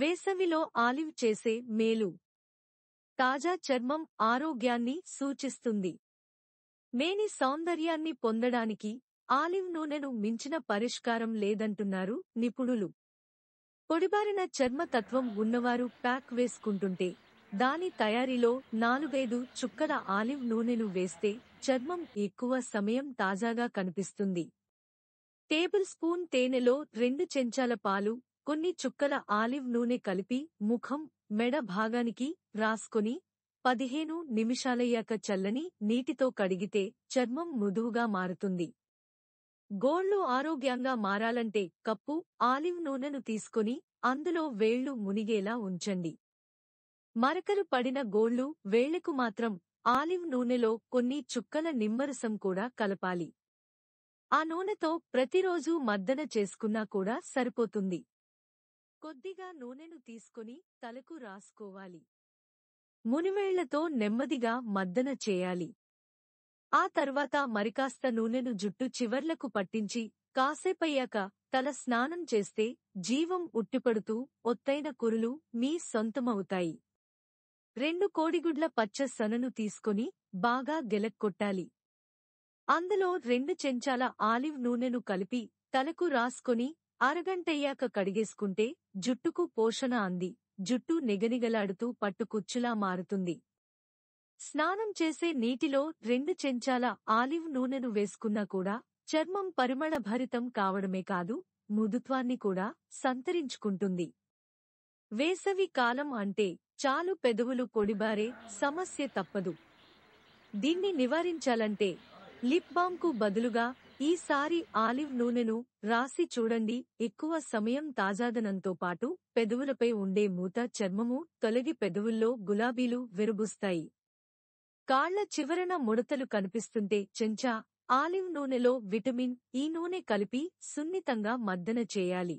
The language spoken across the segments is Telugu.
వేసవిలో ఆలివ్ చేసే మేలు తాజా చర్మం ఆరోగ్యాన్ని సూచిస్తుంది మేని సౌందర్యాన్ని పొందడానికి ఆలివ్ నూనెను మించిన పరిష్కారం లేదంటున్నారు నిపుణులు పొడిబారిన చర్మతత్వం ఉన్నవారు ప్యాక్ వేసుకుంటుంటే దాని తయారీలో నాలుగైదు చుక్కల ఆలివ్ నూనెను వేస్తే చర్మం ఎక్కువ సమయం తాజాగా కనిపిస్తుంది టేబుల్ స్పూన్ తేనెలో రెండు చెంచాల పాలు కొన్ని చుక్కల ఆలివ్ నూనె కలిపి ముఖం మెడ భాగానికి రాసుకుని పదిహేను నిమిషాలయ్యాక చల్లని నీటితో కడిగితే చర్మం మృదువుగా మారుతుంది గోళ్లు ఆరోగ్యంగా మారాలంటే కప్పు ఆలివ్ నూనెను తీసుకుని అందులో వేళ్లు మునిగేలా ఉంచండి మరకలు పడిన గోళ్లు వేళ్లకు మాత్రం ఆలివ్ నూనెలో కొన్ని చుక్కల నిమ్మరసం కూడా కలపాలి ఆ నూనెతో ప్రతిరోజూ మద్దన చేసుకున్నా కూడా సరిపోతుంది కొద్దిగా నూనెను తీసుకుని తలకు రాసుకోవాలి మునివేళ్లతో నెమ్మదిగా మద్దన చేయాలి ఆ తర్వాత మరికాస్త నూనెను జుట్టు చివర్లకు పట్టించి కాసేపయ్యాక తల స్నానం చేస్తే జీవం ఉట్టిపడుతూ ఒత్తైన కురులు మీ సొంతమవుతాయి రెండు కోడిగుడ్ల పచ్చ సనను తీసుకుని బాగా గెలక్కొట్టాలి అందులో రెండు చెంచాల ఆలివ్ నూనెను కలిపి తలకు రాసుకొని అరగంటయ్యాక కడిగేసుకుంటే జుట్టుకు పోషణ అంది జుట్టు నిగనిగలాడుతూ పట్టుకుచ్చులా మారుతుంది స్నానం చేసే నీటిలో రెండు చెంచాల ఆలివ్ నూనెను వేసుకున్నా కూడా చర్మం పరిమళభరితం కావడమే కాదు మృదుత్వాన్ని కూడా సంతరించుకుంటుంది వేసవి కాలం అంటే చాలు పెదవులు పొడిబారే సమస్య తప్పదు దీన్ని నివారించాలంటే లిప్ బామ్కు బదులుగా ఈసారి ఆలివ్ నూనెను రాసి చూడండి ఎక్కువ సమయం తాజాదనంతో పాటు పెదవులపై ఉండే మూత చర్మము తొలగి పెదవుల్లో గులాబీలు విరుబుస్తాయి కాళ్ల చివరన ముడతలు కనిపిస్తుంటే చెంచా ఆలివ్ నూనెలో విటమిన్ ఈ నూనె కలిపి సున్నితంగా మద్దన చేయాలి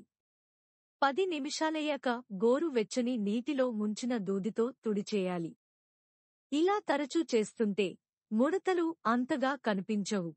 పది నిమిషాలయ్యాక గోరు వెచ్చని నీటిలో ముంచిన దూదితో తుడిచేయాలి ఇలా తరచూ చేస్తుంటే ముడతలు అంతగా కనిపించవు